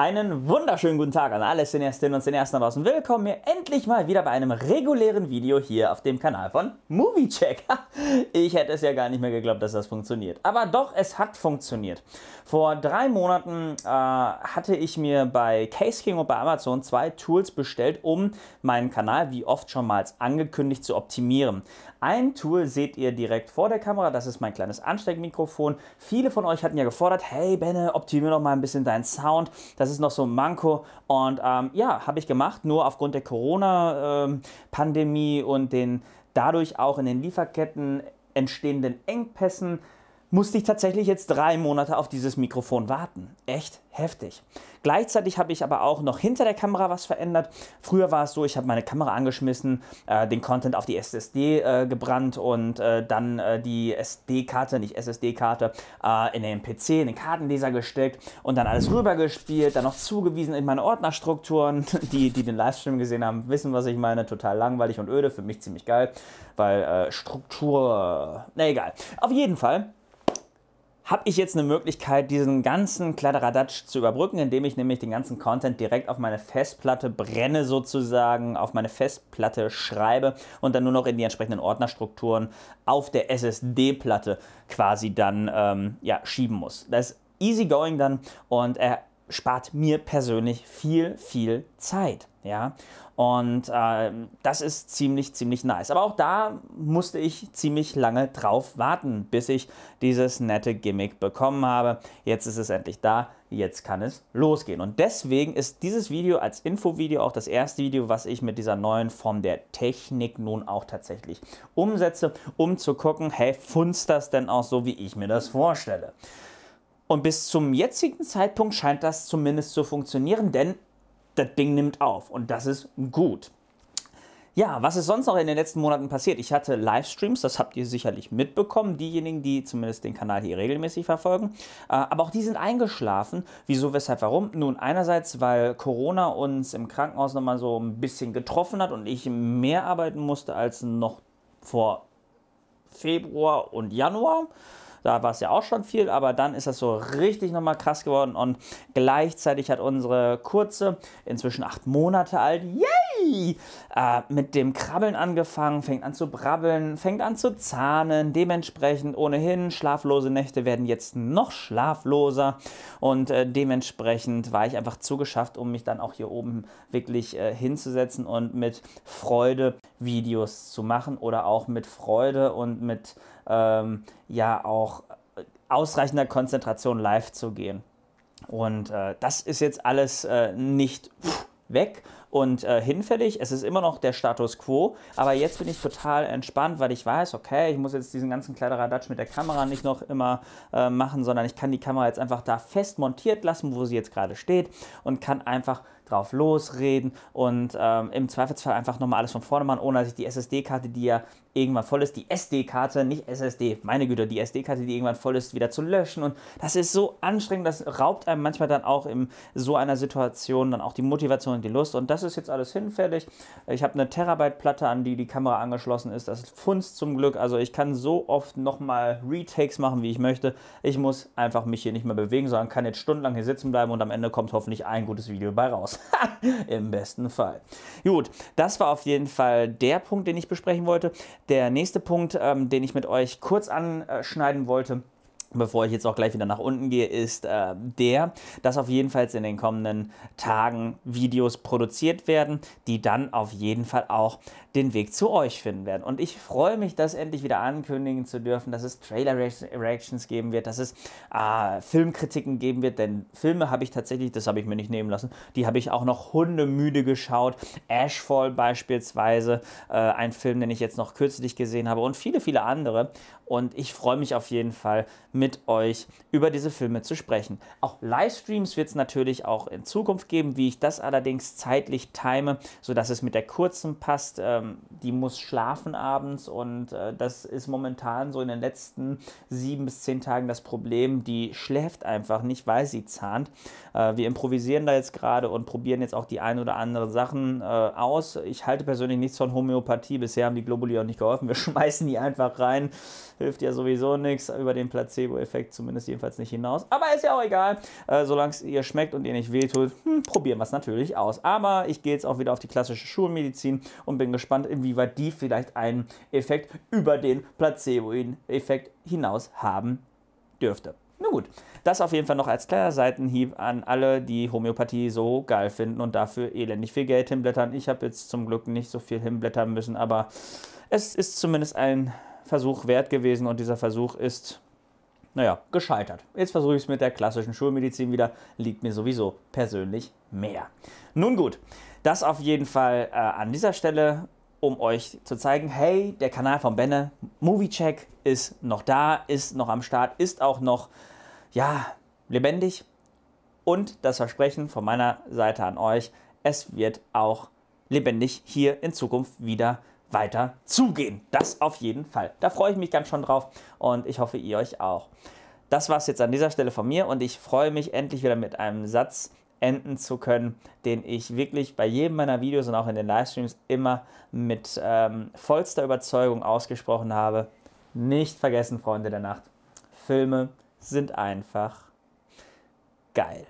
Einen wunderschönen guten Tag an alle Cineastinnen und Cineasten da draußen. Willkommen hier endlich mal wieder bei einem regulären Video hier auf dem Kanal von MovieCheck. Ich hätte es ja gar nicht mehr geglaubt, dass das funktioniert. Aber doch, es hat funktioniert. Vor drei Monaten äh, hatte ich mir bei Case King und bei Amazon zwei Tools bestellt, um meinen Kanal, wie oft schon mal angekündigt, zu optimieren. Ein Tool seht ihr direkt vor der Kamera, das ist mein kleines Ansteckmikrofon. Viele von euch hatten ja gefordert, hey Benne, optimier noch mal ein bisschen deinen Sound. Das ist noch so ein Manko. Und ähm, ja, habe ich gemacht, nur aufgrund der Corona-Pandemie ähm, und den dadurch auch in den Lieferketten entstehenden Engpässen musste ich tatsächlich jetzt drei Monate auf dieses Mikrofon warten. Echt heftig. Gleichzeitig habe ich aber auch noch hinter der Kamera was verändert. Früher war es so, ich habe meine Kamera angeschmissen, äh, den Content auf die SSD äh, gebrannt und äh, dann äh, die SD-Karte, nicht SSD-Karte, äh, in den PC, in den Kartenleser gesteckt und dann alles rübergespielt, dann noch zugewiesen in meine Ordnerstrukturen. Die, die den Livestream gesehen haben, wissen, was ich meine. Total langweilig und öde, für mich ziemlich geil, weil äh, Struktur, na egal. Auf jeden Fall habe ich jetzt eine Möglichkeit, diesen ganzen Kladderadatsch zu überbrücken, indem ich nämlich den ganzen Content direkt auf meine Festplatte brenne sozusagen, auf meine Festplatte schreibe und dann nur noch in die entsprechenden Ordnerstrukturen auf der SSD-Platte quasi dann ähm, ja, schieben muss. Das ist easygoing dann und er spart mir persönlich viel, viel Zeit. Ja, und äh, das ist ziemlich, ziemlich nice. Aber auch da musste ich ziemlich lange drauf warten, bis ich dieses nette Gimmick bekommen habe. Jetzt ist es endlich da, jetzt kann es losgehen. Und deswegen ist dieses Video als Infovideo auch das erste Video, was ich mit dieser neuen Form der Technik nun auch tatsächlich umsetze, um zu gucken, hey, funzt das denn auch so, wie ich mir das vorstelle? Und bis zum jetzigen Zeitpunkt scheint das zumindest zu funktionieren, denn das Ding nimmt auf und das ist gut. Ja, was ist sonst noch in den letzten Monaten passiert? Ich hatte Livestreams, das habt ihr sicherlich mitbekommen, diejenigen, die zumindest den Kanal hier regelmäßig verfolgen. Äh, aber auch die sind eingeschlafen. Wieso, weshalb, warum? Nun, einerseits, weil Corona uns im Krankenhaus nochmal so ein bisschen getroffen hat und ich mehr arbeiten musste als noch vor Februar und Januar. Da war es ja auch schon viel, aber dann ist das so richtig nochmal krass geworden und gleichzeitig hat unsere kurze, inzwischen acht Monate alten, yay! Äh, mit dem Krabbeln angefangen, fängt an zu brabbeln, fängt an zu zahnen. Dementsprechend ohnehin schlaflose Nächte werden jetzt noch schlafloser. Und äh, dementsprechend war ich einfach zugeschafft, um mich dann auch hier oben wirklich äh, hinzusetzen und mit Freude Videos zu machen oder auch mit Freude und mit ähm, ja auch äh, ausreichender Konzentration live zu gehen. Und äh, das ist jetzt alles äh, nicht pff, weg und äh, hinfällig. Es ist immer noch der Status quo, aber jetzt bin ich total entspannt, weil ich weiß, okay, ich muss jetzt diesen ganzen Kleideradatsch mit der Kamera nicht noch immer äh, machen, sondern ich kann die Kamera jetzt einfach da fest montiert lassen, wo sie jetzt gerade steht und kann einfach drauf losreden und ähm, im Zweifelsfall einfach nochmal alles von vorne machen, ohne dass ich die SSD-Karte, die ja irgendwann voll ist, die SD-Karte, nicht SSD, meine Güte, die SD-Karte, die irgendwann voll ist, wieder zu löschen. Und das ist so anstrengend, das raubt einem manchmal dann auch in so einer Situation dann auch die Motivation und die Lust. Und das ist jetzt alles hinfällig. Ich habe eine Terabyte-Platte, an die die Kamera angeschlossen ist. Das ist Funst zum Glück. Also ich kann so oft nochmal Retakes machen, wie ich möchte. Ich muss einfach mich hier nicht mehr bewegen, sondern kann jetzt stundenlang hier sitzen bleiben und am Ende kommt hoffentlich ein gutes Video bei raus. Im besten Fall. Gut, das war auf jeden Fall der Punkt, den ich besprechen wollte. Der nächste Punkt, ähm, den ich mit euch kurz anschneiden wollte, bevor ich jetzt auch gleich wieder nach unten gehe, ist äh, der, dass auf jeden Fall in den kommenden Tagen Videos produziert werden, die dann auf jeden Fall auch den Weg zu euch finden werden. Und ich freue mich, das endlich wieder ankündigen zu dürfen, dass es Trailer-Reactions geben wird, dass es äh, Filmkritiken geben wird, denn Filme habe ich tatsächlich, das habe ich mir nicht nehmen lassen, die habe ich auch noch hundemüde geschaut. Ashfall beispielsweise, äh, ein Film, den ich jetzt noch kürzlich gesehen habe und viele, viele andere. Und ich freue mich auf jeden Fall, mit euch über diese Filme zu sprechen. Auch Livestreams wird es natürlich auch in Zukunft geben. Wie ich das allerdings zeitlich time, sodass es mit der kurzen passt, ähm, die muss schlafen abends. Und äh, das ist momentan so in den letzten sieben bis zehn Tagen das Problem. Die schläft einfach nicht, weil sie zahnt. Äh, wir improvisieren da jetzt gerade und probieren jetzt auch die ein oder anderen Sachen äh, aus. Ich halte persönlich nichts von Homöopathie. Bisher haben die Globuli auch nicht geholfen. Wir schmeißen die einfach rein hilft ja sowieso nichts über den Placebo-Effekt, zumindest jedenfalls nicht hinaus. Aber ist ja auch egal, äh, solange es ihr schmeckt und ihr nicht wehtut, hm, probieren wir es natürlich aus. Aber ich gehe jetzt auch wieder auf die klassische Schulmedizin und bin gespannt, inwieweit die vielleicht einen Effekt über den Placebo-Effekt hinaus haben dürfte. Nun gut, das auf jeden Fall noch als kleiner Seitenhieb an alle, die Homöopathie so geil finden und dafür elendig viel Geld hinblättern. Ich habe jetzt zum Glück nicht so viel hinblättern müssen, aber es ist zumindest ein Versuch wert gewesen und dieser Versuch ist, naja, gescheitert. Jetzt versuche ich es mit der klassischen Schulmedizin wieder, liegt mir sowieso persönlich mehr. Nun gut, das auf jeden Fall äh, an dieser Stelle um euch zu zeigen, hey, der Kanal von Benne, Moviecheck ist noch da, ist noch am Start, ist auch noch, ja, lebendig. Und das Versprechen von meiner Seite an euch, es wird auch lebendig hier in Zukunft wieder weiter zugehen. Das auf jeden Fall. Da freue ich mich ganz schon drauf und ich hoffe, ihr euch auch. Das war es jetzt an dieser Stelle von mir und ich freue mich endlich wieder mit einem Satz enden zu können, den ich wirklich bei jedem meiner Videos und auch in den Livestreams immer mit ähm, vollster Überzeugung ausgesprochen habe. Nicht vergessen, Freunde der Nacht, Filme sind einfach geil.